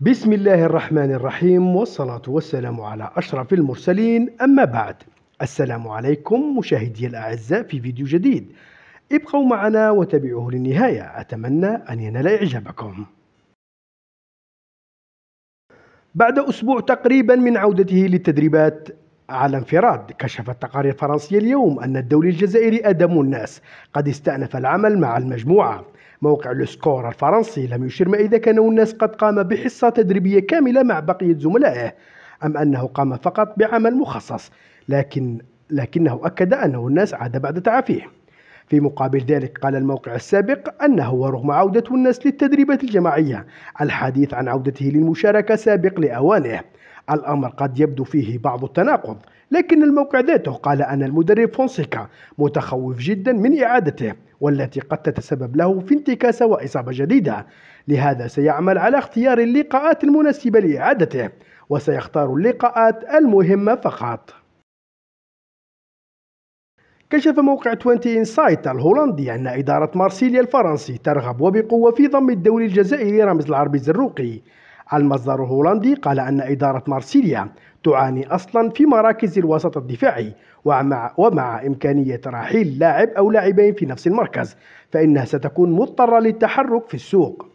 بسم الله الرحمن الرحيم والصلاة والسلام على أشرف المرسلين أما بعد السلام عليكم مشاهدي الأعزاء في فيديو جديد ابقوا معنا وتابعوه للنهاية أتمنى أن ينال إعجابكم بعد أسبوع تقريبا من عودته للتدريبات على انفراد كشفت التقارير الفرنسية اليوم أن الدولي الجزائري أدم الناس قد استأنف العمل مع المجموعة موقع لوسكور الفرنسي لم يشر ما إذا كان الناس قد قام بحصة تدريبية كاملة مع بقية زملائه أم أنه قام فقط بعمل مخصص لكن لكنه أكد أنه الناس عاد بعد تعافيه في مقابل ذلك قال الموقع السابق أنه ورغم عودة الناس للتدريبات الجماعية الحديث عن عودته للمشاركة سابق لأوانه الأمر قد يبدو فيه بعض التناقض لكن الموقع ذاته قال أن المدرب فونسيكا متخوف جدا من إعادته والتي قد تتسبب له في انتكاسة وإصابة جديدة لهذا سيعمل على اختيار اللقاءات المناسبة لإعادته وسيختار اللقاءات المهمة فقط كشف موقع 20 انسايت الهولندي أن إدارة مارسيليا الفرنسي ترغب وبقوة في ضم الدوري الجزائري رامز العربي الزروقي المصدر الهولندي هولندي قال أن إدارة مارسيليا تعاني أصلا في مراكز الوسط الدفاعي ومع, ومع إمكانية رحيل لاعب أو لاعبين في نفس المركز فإنها ستكون مضطرة للتحرك في السوق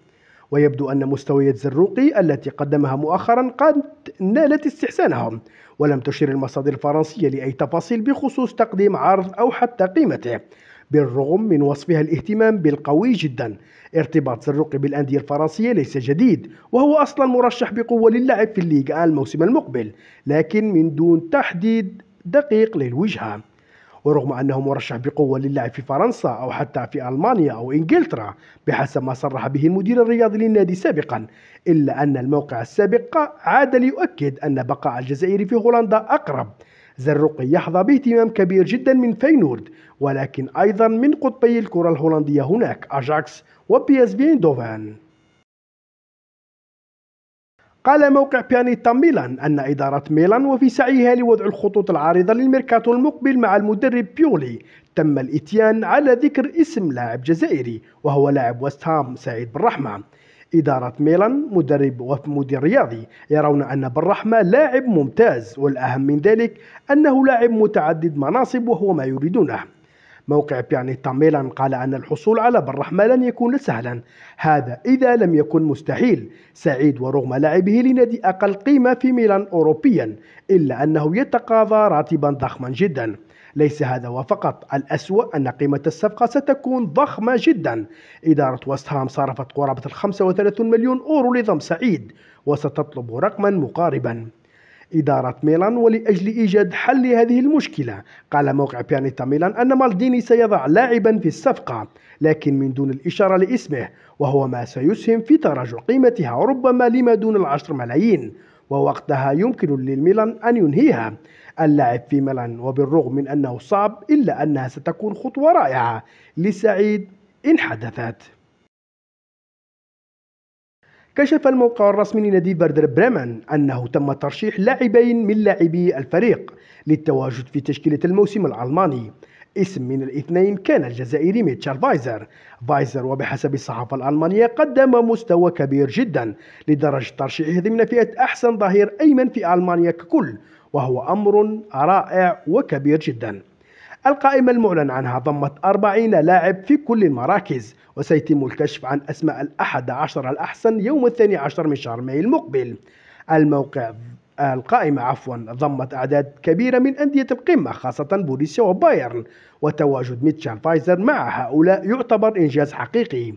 ويبدو أن مستويات زروقي التي قدمها مؤخرا قد نالت استحسانهم ولم تشر المصادر الفرنسية لأي تفاصيل بخصوص تقديم عرض أو حتى قيمته بالرغم من وصفها الاهتمام بالقوي جدا ارتباط سروقي بالأندية الفرنسية ليس جديد وهو أصلا مرشح بقوة للعب في الليغا الموسم المقبل لكن من دون تحديد دقيق للوجهة ورغم أنه مرشح بقوة للعب في فرنسا أو حتى في ألمانيا أو إنجلترا بحسب ما صرح به المدير الرياضي للنادي سابقا إلا أن الموقع السابق عاد ليؤكد أن بقاء الجزائري في هولندا أقرب زرقي يحظى باهتمام كبير جدا من فينورد ولكن أيضا من قطبي الكرة الهولندية هناك أجاكس وبي اس في دوفان قال موقع بيانيتا ميلان أن إدارة ميلان وفي سعيها لوضع الخطوط العارضة للميركاتو المقبل مع المدرب بيولي تم الإتيان على ذكر اسم لاعب جزائري وهو لاعب وست هام سعيد بالرحمة إدارة ميلان مدرب ومدير رياضي يرون أن بالرحمة لاعب ممتاز والأهم من ذلك أنه لاعب متعدد مناصب وهو ما يريدونه موقع بيانيتا ميلان قال أن الحصول على بالرحمة لن يكون سهلا هذا إذا لم يكن مستحيل سعيد ورغم لعبه لنادي أقل قيمة في ميلان أوروبيا إلا أنه يتقاضى راتبا ضخما جدا ليس هذا وفقط الأسوأ أن قيمة الصفقة ستكون ضخمة جدا إدارة وستهام صرفت قرابة ال 35 مليون أورو لضم سعيد وستطلب رقما مقاربا إدارة ميلان ولأجل إيجاد حل لهذه المشكلة قال موقع بيانيتا ميلان أن مالديني سيضع لاعبا في الصفقة لكن من دون الإشارة لاسمه وهو ما سيسهم في تراجع قيمتها ربما لما دون العشر ملايين ووقتها يمكن للميلان أن ينهيها اللعب في ميلان وبالرغم من أنه صعب إلا أنها ستكون خطوة رائعة لسعيد إن حدثت كشف الموقع الرسمي لنادي فردر بريمن أنه تم ترشيح لاعبين من لاعبي الفريق للتواجد في تشكيلة الموسم الألماني اسم من الاثنين كان الجزائري ميتشال فايزر فايزر وبحسب الصحافة الألمانية قدم مستوى كبير جدا لدرجة ترشيحه ضمن فئة أحسن ظهير أيمن في ألمانيا ككل وهو أمر رائع وكبير جدا القائمة المعلن عنها ضمت 40 لاعب في كل المراكز وسيتم الكشف عن أسماء الأحد عشر الأحسن يوم الثاني عشر من شهر مايو المقبل الموقع القائمة عفوا ضمت أعداد كبيرة من أندية القمة خاصة بوريسيا وبايرن وتواجد ميتشال فايزر مع هؤلاء يعتبر إنجاز حقيقي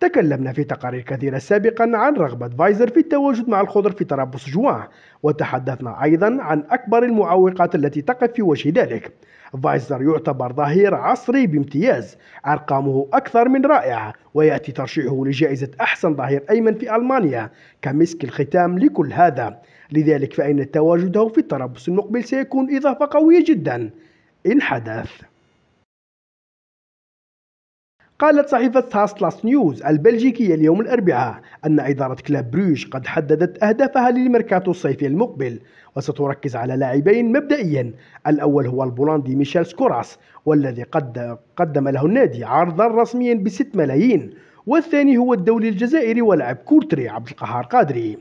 تكلمنا في تقارير كثيرة سابقا عن رغبة فايزر في التواجد مع الخضر في طرابلس جوان وتحدثنا أيضا عن أكبر المعوقات التي تقف في وجه ذلك فايزر يعتبر ظهير عصري بامتياز أرقامه أكثر من رائعة ويأتي ترشيحه لجائزة أحسن ظهير أيمن في ألمانيا كمسك الختام لكل هذا لذلك فإن تواجده في طرابلس المقبل سيكون إضافة قوية جدا إن حدث قالت صحيفة هاستلاس نيوز البلجيكية اليوم الأربعاء أن إدارة كلاب بروج قد حددت أهدافها للميركاتو الصيفي المقبل وستركز على لاعبين مبدئيا الأول هو البولندي ميشيل سكوراس والذي قد قدم له النادي عرضا رسميا ب 6 ملايين والثاني هو الدولي الجزائري ولاعب كورتري عبد القهار قادري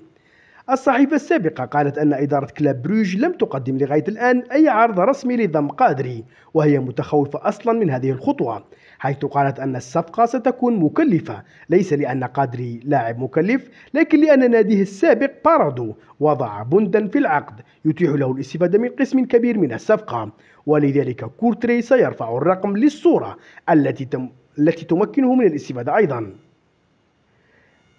الصحيفة السابقة قالت أن إدارة كلاب بروج لم تقدم لغاية الآن أي عرض رسمي لضم قادري وهي متخوفة أصلا من هذه الخطوة حيث قالت أن الصفقة ستكون مكلفة ليس لأن قادري لاعب مكلف لكن لأن ناديه السابق بارادو وضع بندا في العقد يتيح له الاستفادة من قسم كبير من الصفقة ولذلك كورتري سيرفع الرقم للصورة التي تم التي تمكنه من الاستفادة أيضا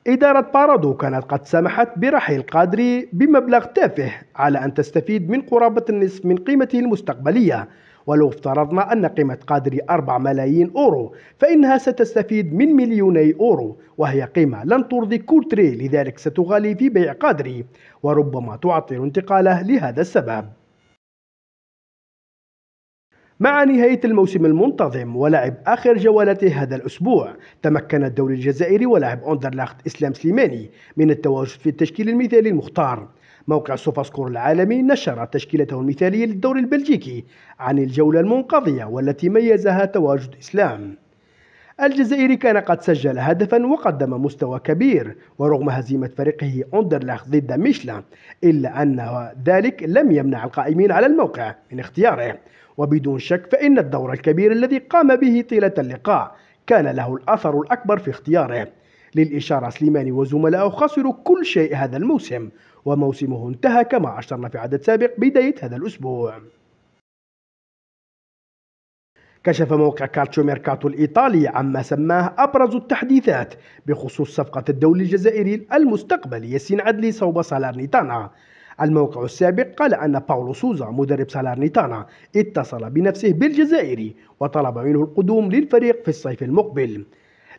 إدارة بارادو كانت قد سمحت برحيل قادري بمبلغ تافه على أن تستفيد من قرابة النصف من قيمته المستقبلية ولو افترضنا أن قيمة قادري 4 ملايين أورو فإنها ستستفيد من مليوني أورو وهي قيمة لن ترضي كورتري لذلك ستغالي في بيع قادري وربما تعطل انتقاله لهذا السبب مع نهاية الموسم المنتظم ولعب آخر جولاته هذا الأسبوع تمكن الدوري الجزائري ولاعب أندرلاخت إسلام سليماني من التواجد في التشكيل المثالي المختار موقع سوفاسكور العالمي نشر تشكيلته المثالية للدوري البلجيكي عن الجولة المنقضية والتي ميزها تواجد إسلام الجزائري كان قد سجل هدفا وقدم مستوى كبير ورغم هزيمة فريقه أندرلاخ ضد ميشلا إلا أن ذلك لم يمنع القائمين على الموقع من اختياره وبدون شك فإن الدور الكبير الذي قام به طيلة اللقاء كان له الأثر الأكبر في اختياره للإشارة سليماني وزملائه خسروا كل شيء هذا الموسم وموسمه انتهى كما أشرنا في عدد سابق بداية هذا الأسبوع كشف موقع كالتشو ميركاتو الإيطالي عما سماه أبرز التحديثات بخصوص صفقة الدولي الجزائري المستقبل ياسين عدلي صوب سالارنيتانا الموقع السابق قال أن باولو سوزا مدرب سالارنيتانا اتصل بنفسه بالجزائري وطلب منه القدوم للفريق في الصيف المقبل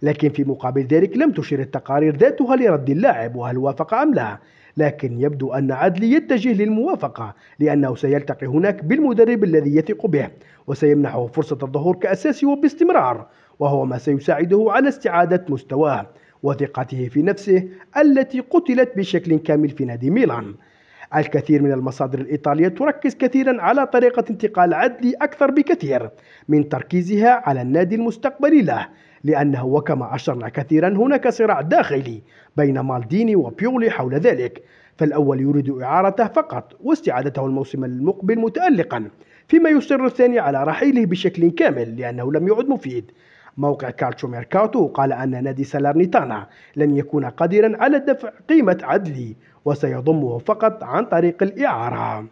لكن في مقابل ذلك لم تشير التقارير ذاتها لرد اللاعب وهل وافق أم لا لكن يبدو أن عدلي يتجه للموافقة لأنه سيلتقي هناك بالمدرب الذي يثق به وسيمنحه فرصة الظهور كأساسي وباستمرار وهو ما سيساعده على استعادة مستواه وثقته في نفسه التي قتلت بشكل كامل في نادي ميلان الكثير من المصادر الإيطالية تركز كثيرا على طريقة انتقال عدلي أكثر بكثير من تركيزها على النادي المستقبلي له لأنه وكما أشرنا كثيرا هناك صراع داخلي بين مالديني وبيولي حول ذلك فالأول يريد إعارته فقط واستعادته الموسم المقبل متألقا فيما يصر الثاني على رحيله بشكل كامل لأنه لم يعد مفيد موقع كالتشو ميركاتو قال أن نادي سالارنيتانا لن يكون قادرا على دفع قيمة عدلي وسيضمه فقط عن طريق الإعارة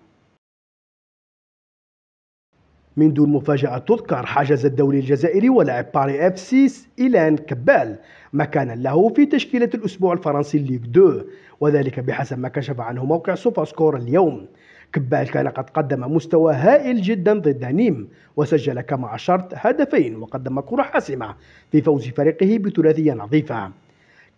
من دون مفاجأة تذكر حجز الدولي الجزائري ولاعب باري اف سيس إيلان كبال مكانا له في تشكيلة الأسبوع الفرنسي ليغ 2 وذلك بحسب ما كشف عنه موقع سوبر سكور اليوم كبال كان قد قدم مستوى هائل جدا ضد نيم وسجل كما أشرت هدفين وقدم كرة حاسمة في فوز فريقه بثلاثية نظيفة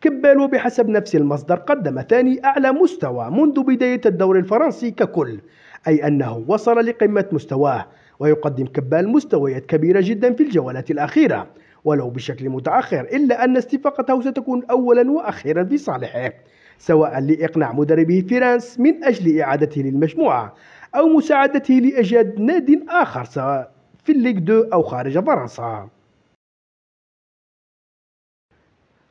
كبال وبحسب نفس المصدر قدم ثاني أعلى مستوى منذ بداية الدوري الفرنسي ككل أي أنه وصل لقمة مستواه ويقدم كبال مستويات كبيرة جدا في الجولات الأخيرة ولو بشكل متأخر إلا أن استفاقته ستكون أولا وأخيرا في صالحه سواء لإقناع مدربه فرانس من أجل إعادته للمجموعة أو مساعدته لإيجاد نادي آخر سواء في الليغ 2 أو خارج فرنسا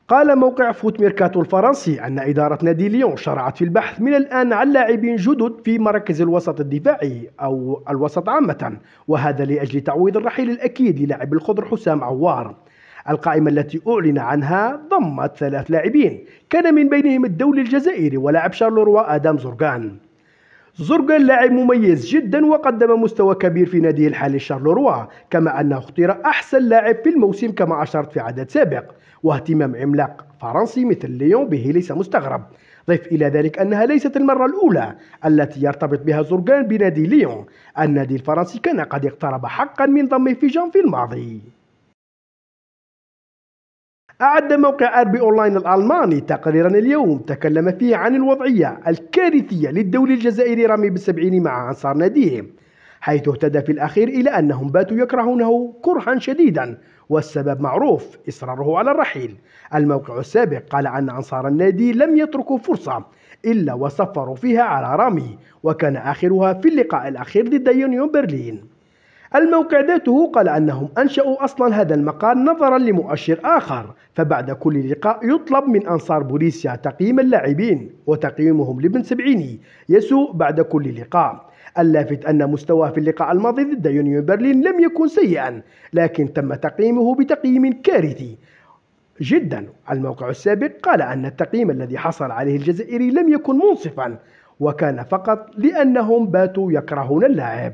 قال موقع فوت ميركاتو الفرنسي أن إدارة نادي ليون شرعت في البحث من الآن عن لاعبين جدد في مراكز الوسط الدفاعي أو الوسط عامة وهذا لأجل تعويض الرحيل الأكيد للاعب الخضر حسام عوار القائمة التي أعلن عنها ضمت ثلاث لاعبين كان من بينهم الدولي الجزائري ولاعب شارلوروا آدم زرقان زرقا لاعب مميز جدا وقدم مستوى كبير في نادي الحالي شارلوروا كما أنه اختير أحسن لاعب في الموسم كما أشرت في عدد سابق واهتمام عملاق فرنسي مثل ليون به ليس مستغرب ضف إلى ذلك أنها ليست المرة الأولى التي يرتبط بها زرقان بنادي ليون النادي الفرنسي كان قد اقترب حقا من ضمه في جانفي الماضي أعد موقع أربي أونلاين الألماني تقريرا اليوم تكلم فيه عن الوضعية الكارثية للدولي الجزائري رامي بالسبعين مع أنصار ناديهم حيث اهتدى في الأخير إلى أنهم باتوا يكرهونه كرها شديدا والسبب معروف إصراره على الرحيل الموقع السابق قال أن أنصار النادي لم يتركوا فرصة إلا وصفروا فيها على رامي وكان آخرها في اللقاء الأخير ضد يونيون برلين الموقع ذاته قال أنهم أنشأوا أصلا هذا المقال نظرا لمؤشر آخر فبعد كل لقاء يطلب من أنصار بوليسيا تقييم اللاعبين وتقييمهم لابن سبعيني يسوء بعد كل لقاء اللافت أن مستواه في اللقاء الماضي ضد يونيو برلين لم يكن سيئا لكن تم تقييمه بتقييم كارثي جدا الموقع السابق قال أن التقييم الذي حصل عليه الجزائري لم يكن منصفا وكان فقط لأنهم باتوا يكرهون اللاعب